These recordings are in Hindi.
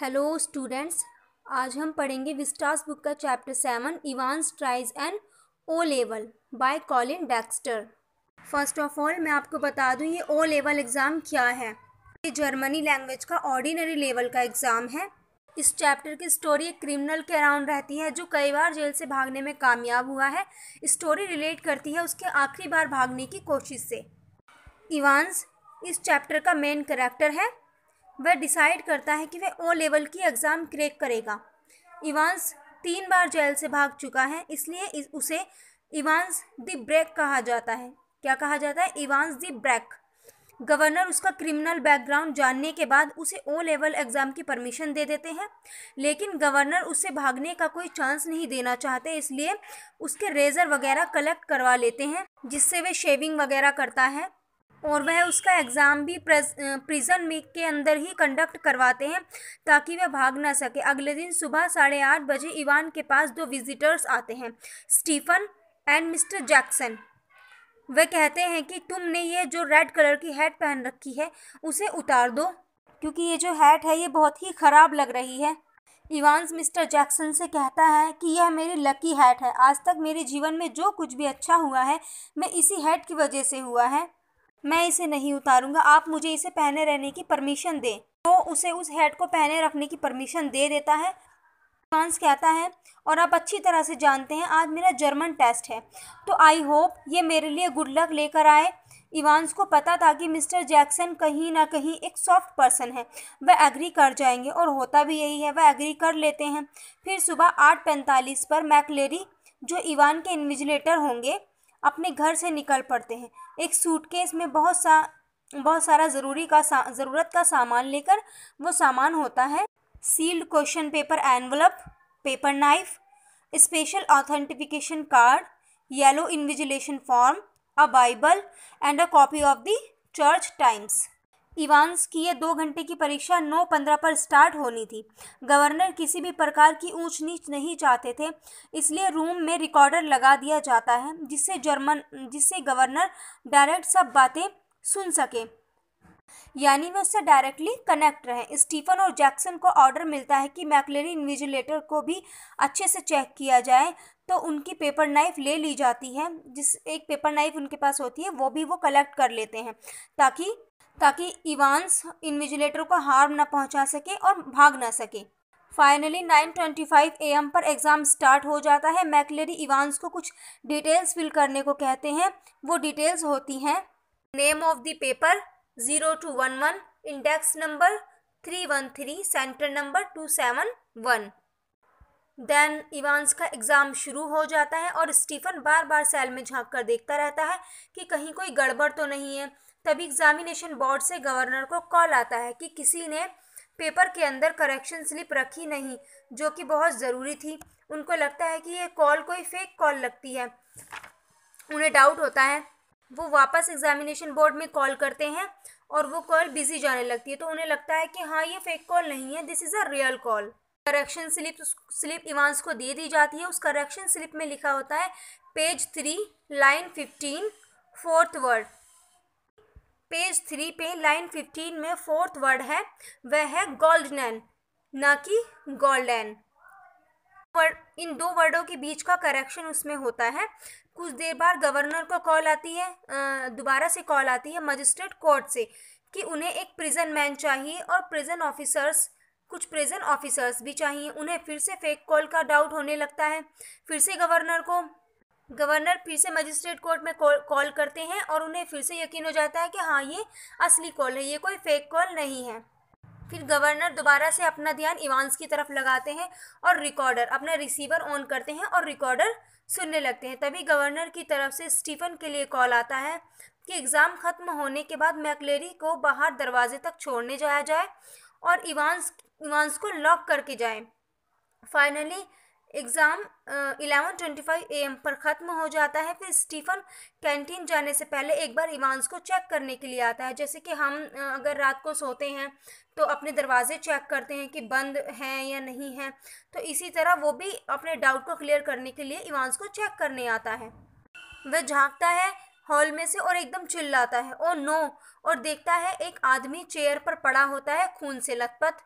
हेलो स्टूडेंट्स आज हम पढ़ेंगे विस्टास बुक का chapter seven Evans tries and O level by Colin Dexter first of all मैं आपको बता दूं ये ओ लेवल एग्ज़ाम क्या है ये जर्मनी लैंग्वेज का ऑर्डिनरी लेवल का एग्ज़ाम है इस चैप्टर की स्टोरी एक क्रिमिनल के अराउंड रहती है जो कई बार जेल से भागने में कामयाब हुआ है स्टोरी रिलेट करती है उसके आखिरी बार भागने की कोशिश से इवान्स इस चैप्टर का मेन करेक्टर है वह डिसाइड करता है कि वह ओ लेवल की एग्ज़ाम क्रैक करेगा इवांस तीन बार जेल से भाग चुका है इसलिए इस उसे इवांस द ब्रेक कहा जाता है क्या कहा जाता है इवांस द ब्रेक गवर्नर उसका क्रिमिनल बैकग्राउंड जानने के बाद उसे ओ लेवल एग्ज़ाम की परमिशन दे देते हैं लेकिन गवर्नर उससे भागने का कोई चांस नहीं देना चाहते इसलिए उसके रेज़र वगैरह कलेक्ट करवा लेते हैं जिससे वे शेविंग वगैरह करता है और वह उसका एग्ज़ाम भी प्रिजन में के अंदर ही कंडक्ट करवाते हैं ताकि वह भाग ना सके अगले दिन सुबह साढ़े आठ बजे इवान के पास दो विजिटर्स आते हैं स्टीफन एंड मिस्टर जैक्सन वे कहते हैं कि तुमने ये जो रेड कलर की हैट पहन रखी है उसे उतार दो क्योंकि ये जो हैट है ये बहुत ही ख़राब लग रही है इवान्स मिस्टर जैक्सन से कहता है कि यह मेरी लकी हैट है आज तक मेरे जीवन में जो कुछ भी अच्छा हुआ है मैं इसी हैट की वजह से हुआ है मैं इसे नहीं उतारूंगा आप मुझे इसे पहने रहने की परमिशन दें तो उसे उस हेड को पहने रखने की परमिशन दे देता है फ्रांस कहता है और आप अच्छी तरह से जानते हैं आज मेरा जर्मन टेस्ट है तो आई होप ये मेरे लिए गुड लक लेकर आए इवान्स को पता था कि मिस्टर जैक्सन कहीं ना कहीं एक सॉफ्ट पर्सन है वह एग्री कर जाएंगे और होता भी यही है वह एग्री कर लेते हैं फिर सुबह आठ पैंतालीस पर मैकलेरी जो इवान के इन्विजिलेटर होंगे अपने घर से निकल पड़ते हैं एक सूटकेस में बहुत सा बहुत सारा ज़रूरी का सा, ज़रूरत का सामान लेकर वो सामान होता है sealed question paper envelope paper knife special authentication card yellow invigilation form a Bible and a copy of the Church Times Evans की यह दो घंटे की परीक्षा नौ पंद्रह पर स्टार्ट होनी थी गवर्नर किसी भी प्रकार की ऊंच नीच नहीं चाहते थे इसलिए रूम में रिकॉर्डर लगा दिया जाता है जिससे जर्मन जिससे गवर्नर डायरेक्ट सब बातें सुन सके यानी वे उससे डायरेक्टली कनेक्ट रहे स्टीफन और जैक्सन को ऑर्डर मिलता है कि मैकलेरी इन्विजिलेटर को भी अच्छे से चेक किया जाए तो उनकी पेपर नाइफ ले ली जाती है जिस एक पेपर नाइफ उनके पास होती है वो भी वो कलेक्ट कर लेते हैं ताकि ताकि इवान्स इन्विजिलेटर को हार्म ना पहुंचा सके और भाग ना सके फाइनली 9:25 एम पर एग्ज़ाम स्टार्ट हो जाता है मैकलेरी इवान्स को कुछ डिटेल्स फिल करने को कहते हैं वो डिटेल्स होती हैं name of the paper zero two one one index number three one three centre number two seven one then Evans का एग्ज़ाम शुरू हो जाता है और स्टीफन बार बार सेल में झांक कर देखता रहता है कि कहीं कोई गड़बड़ तो नहीं है तभी एग्ज़ामिनेशन बोर्ड से गवर्नर को कॉल आता है कि किसी ने पेपर के अंदर करेक्शन स्लिप रखी नहीं जो कि बहुत ज़रूरी थी उनको लगता है कि ये कॉल कोई फेक कॉल लगती है उन्हें डाउट होता है वो वापस एग्ज़ामिनेशन बोर्ड में कॉल करते हैं और वो कॉल बिजी जाने लगती है तो उन्हें लगता है कि हाँ ये फेक कॉल नहीं है this is a real call correction slip slip Evans को दे दी जाती है उस करेक्शन स्लिप में लिखा होता है page three line fifteen fourth word page three पे लाइन फिफ्टीन में फोर्थ वर्ड है वह है गोल्डन ना कि गोल्डन वर्ड इन दो वर्डों के बीच का करेक्शन उसमें होता है कुछ देर बाद गवर्नर को कॉल आती है दोबारा से कॉल आती है मजिस्ट्रेट कोर्ट से कि उन्हें एक प्रिजन मैन चाहिए और प्रिजन ऑफिसर्स कुछ प्रेजेंट ऑफिसर्स भी चाहिए उन्हें फिर से फेक कॉल का डाउट होने लगता है फिर से गवर्नर को गवर्नर फिर से मजिस्ट्रेट कोर्ट में कॉल करते हैं और उन्हें फिर से यकीन हो जाता है कि हाँ ये असली कॉल है ये कोई फेक कॉल नहीं है फिर गवर्नर दोबारा से अपना ध्यान इवांस की तरफ लगाते हैं और रिकॉर्डर अपना रिसीवर ऑन करते हैं और रिकॉर्डर सुनने लगते हैं तभी गवर्नर की तरफ से स्टीफन के लिए कॉल आता है कि एग्ज़ाम ख़त्म होने के बाद मैकलेरी को बाहर दरवाजे तक छोड़ने जाया जाए और इवान्स इवान्स को लॉक करके जाएं finally exam eleven twenty five A M पर ख़त्म हो जाता है फिर स्टीफन कैंटीन जाने से पहले एक बार इवान्स को चेक करने के लिए आता है जैसे कि हम uh, अगर रात को सोते हैं तो अपने दरवाजे चेक करते हैं कि बंद हैं या नहीं हैं तो इसी तरह वो भी अपने डाउट को क्लियर करने के लिए इवान्स को चेक करने आता है वह झाँकता है हॉल में से और एकदम चिल्लाता है ओ नो और देखता है एक आदमी चेयर पर पड़ा होता है खून से लथपथ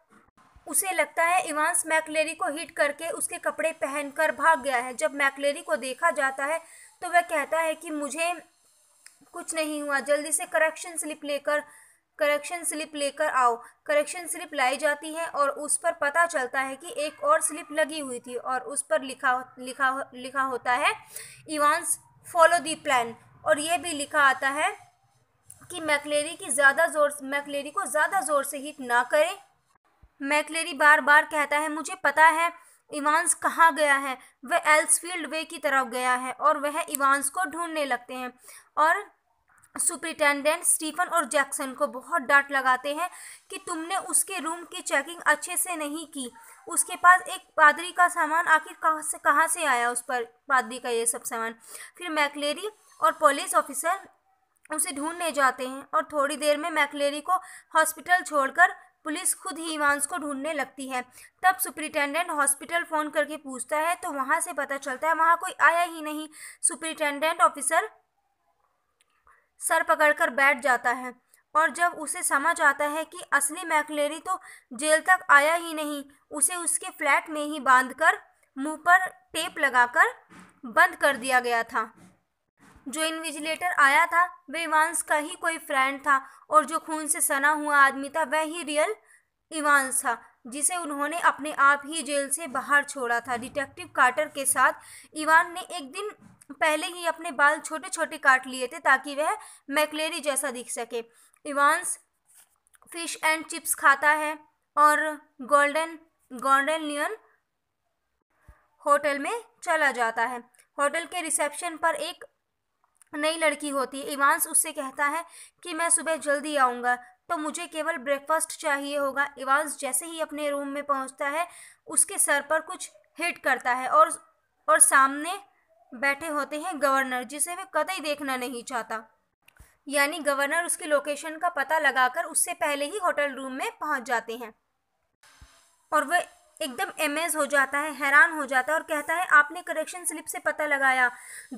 उसे लगता है इवांस मैकलेरी को हिट करके उसके कपड़े पहनकर भाग गया है जब मैकलेरी को देखा जाता है तो वह कहता है कि मुझे कुछ नहीं हुआ जल्दी से करेक्शन स्लिप लेकर करेक्शन स्लिप लेकर आओ करेक्शन स्लिप लाई जाती है और उस पर पता चलता है कि एक और स्लिप लगी हुई थी और उस पर लिखा लिखा लिखा होता है इवांस फॉलो दी प्लान और ये भी लिखा आता है कि मैकलेरी की ज़्यादा ज़ोर मैकलेरी को ज़्यादा ज़ोर से हिट ना करें मैकलेरी बार बार कहता है मुझे पता है इवांस कहाँ गया है वह एल्सफील्ड वे की तरफ गया है और वह इवांस को ढूंढने लगते हैं और सुप्रिटेंडेंट स्टीफन और जैक्सन को बहुत डांट लगाते हैं कि तुमने उसके रूम की चेकिंग अच्छे से नहीं की उसके पास एक पादरी का सामान आखिर कहाँ से कहाँ से आया उस पर पादरी का ये सब सामान फिर मैकलेरी और पुलिस ऑफिसर उसे ढूंढने जाते हैं और थोड़ी देर में मैकलेरी को हॉस्पिटल छोड़कर पुलिस खुद ही इवांस को ढूंढने लगती है तब सुपरिटेंडेंट हॉस्पिटल फ़ोन करके पूछता है तो वहाँ से पता चलता है वहाँ कोई आया ही नहीं सुपरिटेंडेंट ऑफिसर सर पकड़कर बैठ जाता है और जब उसे समझ आता है कि असली मैकलेरी तो जेल तक आया ही नहीं उसे उसके फ्लैट में ही बांधकर मुंह पर टेप लगाकर बंद कर दिया गया था जो इन्विजिलेटर आया था वह इवान्स का ही कोई फ्रेंड था और जो खून से सना हुआ आदमी था वह ही रियल इवान्स था जिसे उन्होंने अपने आप ही जेल से बाहर छोड़ा था डिटेक्टिव कार्टर के साथ इवान ने एक दिन पहले ही अपने बाल छोटे छोटे काट लिए थे ताकि वह मैकलेरी जैसा दिख सके इवान्स फिश एंड चिप्स खाता है और गोल्डन गोल्डन लियन होटल में चला जाता है होटल के रिसेप्शन पर एक नई लड़की होती है इवांस उससे कहता है कि मैं सुबह जल्दी आऊँगा तो मुझे केवल ब्रेकफास्ट चाहिए होगा इवांस जैसे ही अपने रूम में पहुँचता है उसके सर पर कुछ हिट करता है और और सामने बैठे होते हैं गवर्नर जिसे वे कतई देखना नहीं चाहता यानी गवर्नर उसकी लोकेशन का पता लगाकर उससे पहले ही होटल रूम में पहुंच जाते हैं और वह एकदम एमेज हो जाता है हैरान हो जाता है और कहता है आपने करेक्शन स्लिप से पता लगाया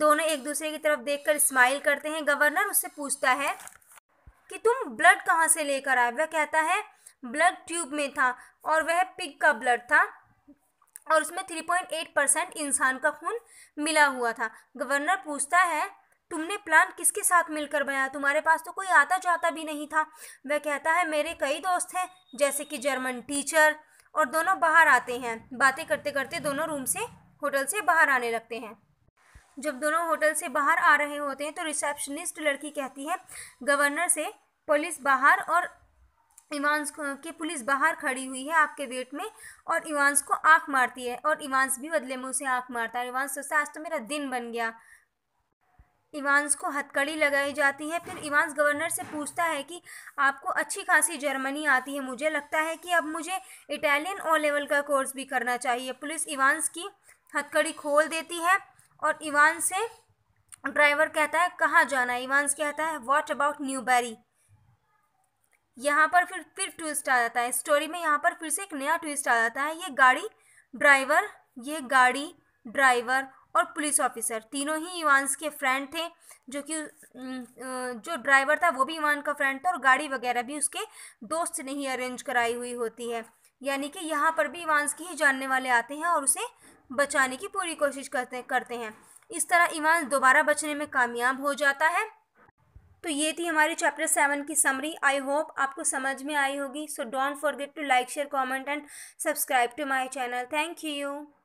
दोनों एक दूसरे की तरफ देख कर स्माइल करते हैं गवर्नर उससे पूछता है कि तुम ब्लड कहाँ से लेकर आए वह कहता है ब्लड ट्यूब में था और वह पिग का ब्लड था और उसमें थ्री पॉइंट एट परसेंट इंसान का खून मिला हुआ था गवर्नर पूछता है तुमने प्लान किसके साथ मिलकर बनाया तुम्हारे पास तो कोई आता जाता भी नहीं था वह कहता है मेरे कई दोस्त हैं जैसे कि जर्मन टीचर और दोनों बाहर आते हैं बातें करते करते दोनों रूम से होटल से बाहर आने लगते हैं जब दोनों होटल से बाहर आ रहे होते हैं तो रिसेप्शनिस्ट लड़की कहती है गवर्नर से पुलिस बाहर और इवान्स की पुलिस बाहर खड़ी हुई है आपके वेट में और इवान्स को आँख मारती है और इवान्स भी बदले में उसे आँख मारता है इवान्स तो सोचता आज तो मेरा दिन बन गया इवांस को हथकड़ी लगाई जाती है फिर इवांस गवर्नर से पूछता है कि आपको अच्छी खासी जर्मनी आती है मुझे लगता है कि अब मुझे इटालियन ओ लेवल का कोर्स भी करना चाहिए पुलिस इवांस की हथकड़ी खोल देती है और इवान से ड्राइवर कहता है कहाँ जाना है इवान्स कहता है वॉट अबाउट न्यू बैरी यहाँ पर फिर फिर ट्विस्ट आ जाता है स्टोरी में यहाँ पर फिर से एक नया ट्विस्ट आ जाता है ये गाड़ी ड्राइवर ये गाड़ी ड्राइवर और पुलिस ऑफिसर तीनों ही इवान्स के फ्रेंड थे जो कि जो ड्राइवर था वो भी इवान का फ्रेंड था और गाड़ी वगैरह भी उसके दोस्त ने ही अरेंज कराई हुई होती है यानी कि यहाँ पर भी इवान्स के ही जानने वाले आते हैं और उसे बचाने की पूरी कोशिश करते करते हैं इस तरह इवान दोबारा बचने में कामयाब हो जाता है तो ये थी हमारी चैप्टर सेवन की समरी आई होप आपको समझ में आई होगी so don't forget to like share comment and subscribe to my channel thank you